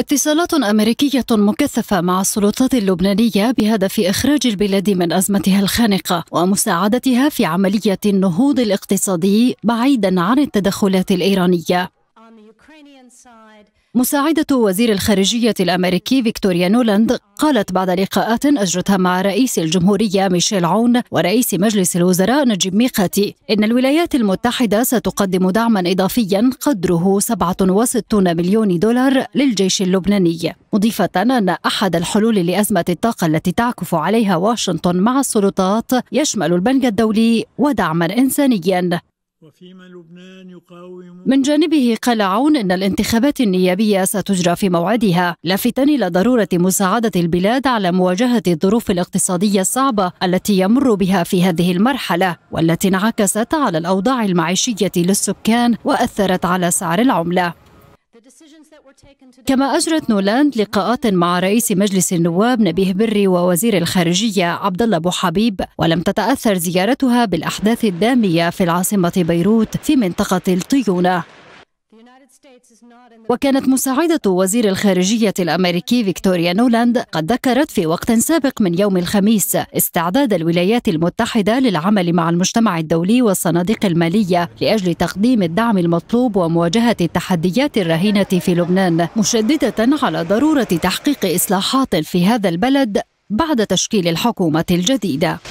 اتصالات أمريكية مكثفة مع السلطات اللبنانية بهدف إخراج البلاد من أزمتها الخانقة ومساعدتها في عملية النهوض الاقتصادي بعيدا عن التدخلات الإيرانية مساعدة وزير الخارجية الأمريكي فيكتوريا نولاند قالت بعد لقاءات أجرتها مع رئيس الجمهورية ميشيل عون ورئيس مجلس الوزراء نجيب ميقاتي إن الولايات المتحدة ستقدم دعما إضافيا قدره 67 مليون دولار للجيش اللبناني مضيفة أن أحد الحلول لأزمة الطاقة التي تعكف عليها واشنطن مع السلطات يشمل البنك الدولي ودعما إنسانيا من جانبه قال عون ان الانتخابات النيابيه ستجرى في موعدها لافتا الى ضروره مساعده البلاد على مواجهه الظروف الاقتصاديه الصعبه التي يمر بها في هذه المرحله والتي انعكست على الاوضاع المعيشيه للسكان واثرت على سعر العمله كما أجرت نولاند لقاءات مع رئيس مجلس النواب نبيه بري ووزير الخارجية عبد الله أبو حبيب ولم تتأثر زيارتها بالأحداث الدامية في العاصمة بيروت في منطقة الطيونة وكانت مساعدة وزير الخارجية الأمريكي فيكتوريا نولاند قد ذكرت في وقت سابق من يوم الخميس استعداد الولايات المتحدة للعمل مع المجتمع الدولي والصناديق المالية لأجل تقديم الدعم المطلوب ومواجهة التحديات الراهنة في لبنان مشددة على ضرورة تحقيق إصلاحات في هذا البلد بعد تشكيل الحكومة الجديدة